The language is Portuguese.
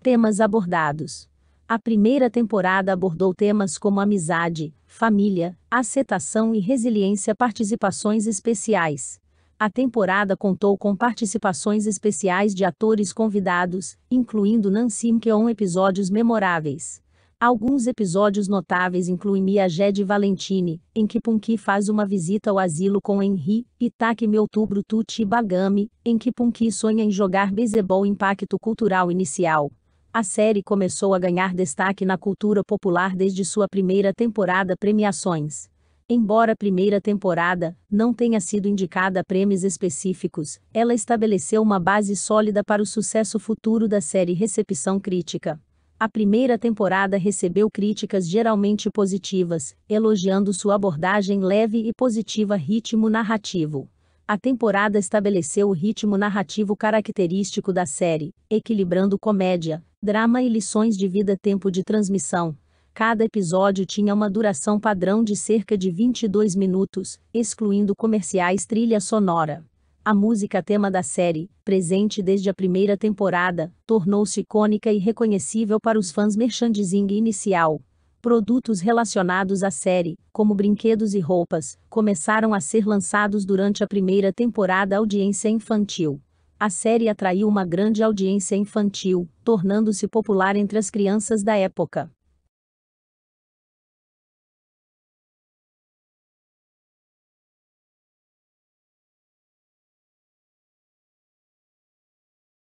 Temas abordados. A primeira temporada abordou temas como amizade, família, aceitação e resiliência, participações especiais. A temporada contou com participações especiais de atores convidados, incluindo Nancy Mkeon episódios memoráveis. Alguns episódios notáveis incluem Miaged Valentine, em que Punky faz uma visita ao asilo com Henry, e Taki Outubro Tuti Bagami, em que Punky sonha em jogar beisebol Impacto Cultural Inicial. A série começou a ganhar destaque na cultura popular desde sua primeira temporada premiações. Embora a primeira temporada não tenha sido indicada a prêmios específicos, ela estabeleceu uma base sólida para o sucesso futuro da série recepção crítica. A primeira temporada recebeu críticas geralmente positivas, elogiando sua abordagem leve e positiva ritmo narrativo. A temporada estabeleceu o ritmo narrativo característico da série, equilibrando comédia, Drama e lições de vida Tempo de transmissão. Cada episódio tinha uma duração padrão de cerca de 22 minutos, excluindo comerciais trilha sonora. A música tema da série, presente desde a primeira temporada, tornou-se icônica e reconhecível para os fãs merchandising inicial. Produtos relacionados à série, como brinquedos e roupas, começaram a ser lançados durante a primeira temporada audiência infantil. A série atraiu uma grande audiência infantil, tornando-se popular entre as crianças da época.